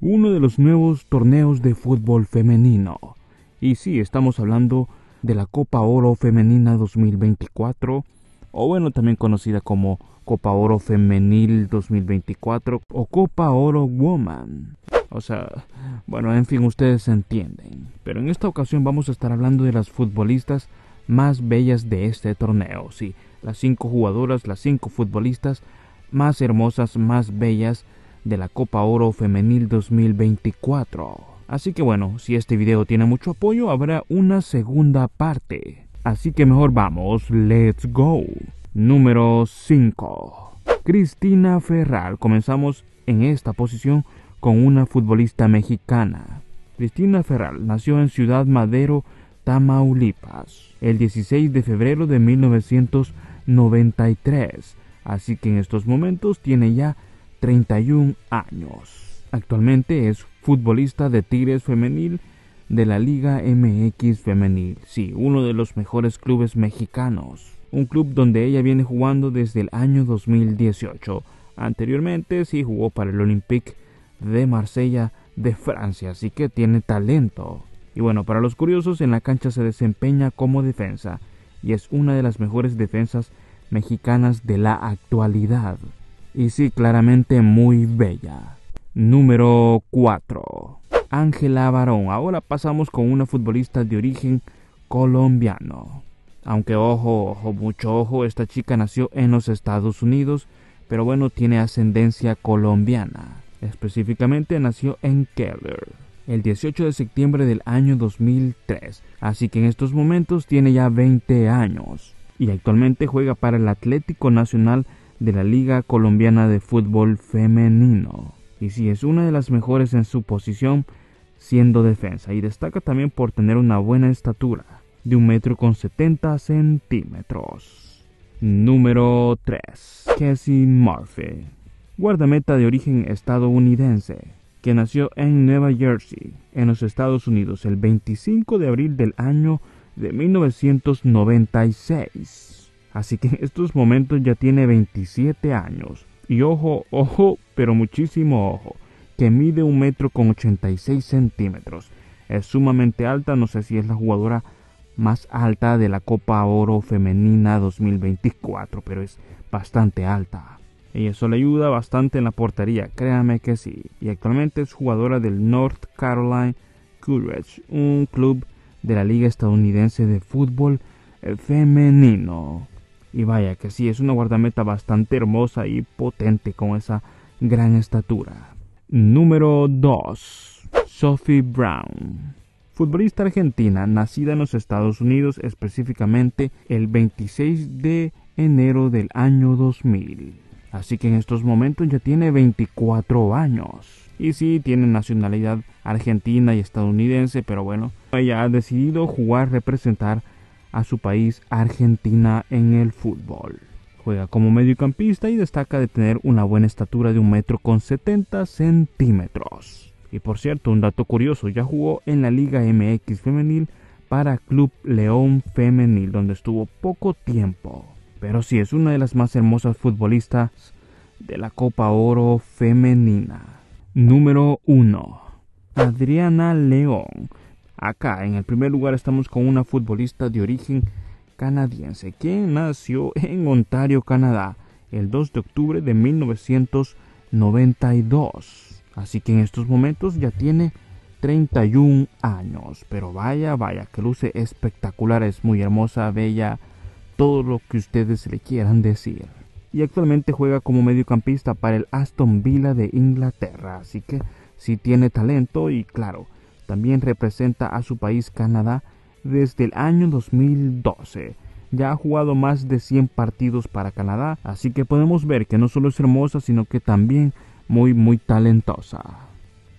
uno de los nuevos torneos de fútbol femenino. Y sí, estamos hablando de la Copa Oro Femenina 2024, o bueno, también conocida como Copa Oro Femenil 2024 o Copa Oro Woman. O sea, bueno, en fin, ustedes entienden. Pero en esta ocasión vamos a estar hablando de las futbolistas más bellas de este torneo. Sí, las cinco jugadoras, las cinco futbolistas más hermosas, más bellas de la Copa Oro Femenil 2024. Así que bueno, si este video tiene mucho apoyo, habrá una segunda parte. Así que mejor vamos, let's go. Número 5. Cristina Ferral. Comenzamos en esta posición con una futbolista mexicana. Cristina Ferral nació en Ciudad Madero, Tamaulipas, el 16 de febrero de 1993, así que en estos momentos tiene ya 31 años. Actualmente es futbolista de Tigres Femenil de la Liga MX Femenil, sí, uno de los mejores clubes mexicanos. Un club donde ella viene jugando desde el año 2018. Anteriormente sí jugó para el Olympique de Marsella de Francia, así que tiene talento. Y bueno, para los curiosos, en la cancha se desempeña como defensa y es una de las mejores defensas mexicanas de la actualidad y sí, claramente muy bella. Número 4. Ángela Barón. Ahora pasamos con una futbolista de origen colombiano. Aunque ojo, ojo, mucho ojo, esta chica nació en los Estados Unidos, pero bueno, tiene ascendencia colombiana. Específicamente nació en Keller el 18 de septiembre del año 2003, así que en estos momentos tiene ya 20 años y actualmente juega para el Atlético Nacional de la Liga Colombiana de Fútbol Femenino. Y si es una de las mejores en su posición siendo defensa y destaca también por tener una buena estatura de un metro con setenta centímetros. Número 3. Cassie Murphy. Guardameta de origen estadounidense, que nació en Nueva Jersey, en los Estados Unidos, el 25 de abril del año de 1996. Así que en estos momentos ya tiene 27 años. Y ojo, ojo, pero muchísimo ojo, que mide un metro con 86 centímetros. Es sumamente alta, no sé si es la jugadora más alta de la Copa Oro Femenina 2024, pero es bastante alta. Y eso le ayuda bastante en la portería, créame que sí. Y actualmente es jugadora del North Carolina Courage, un club de la Liga Estadounidense de Fútbol Femenino. Y vaya que sí, es una guardameta bastante hermosa y potente con esa gran estatura. Número 2. Sophie Brown. Futbolista argentina, nacida en los Estados Unidos específicamente el 26 de enero del año 2000. Así que en estos momentos ya tiene 24 años. Y sí, tiene nacionalidad argentina y estadounidense, pero bueno, ella ha decidido jugar, representar a su país Argentina en el fútbol. Juega como mediocampista y destaca de tener una buena estatura de un metro con 70 centímetros. Y por cierto, un dato curioso, ya jugó en la Liga MX femenil para Club León Femenil, donde estuvo poco tiempo. Pero sí es una de las más hermosas futbolistas de la Copa Oro femenina. Número 1. Adriana León acá. En el primer lugar estamos con una futbolista de origen canadiense, Que nació en Ontario, Canadá, el 2 de octubre de 1992. Así que en estos momentos ya tiene 31 años. Pero vaya, vaya, que luce espectacular, es muy hermosa, bella, todo lo que ustedes le quieran decir. Y actualmente juega como mediocampista para el Aston Villa de Inglaterra. Así que sí tiene talento y claro, también representa a su país Canadá desde el año 2012. Ya ha jugado más de 100 partidos para Canadá, así que podemos ver que no solo es hermosa, sino que también muy muy talentosa.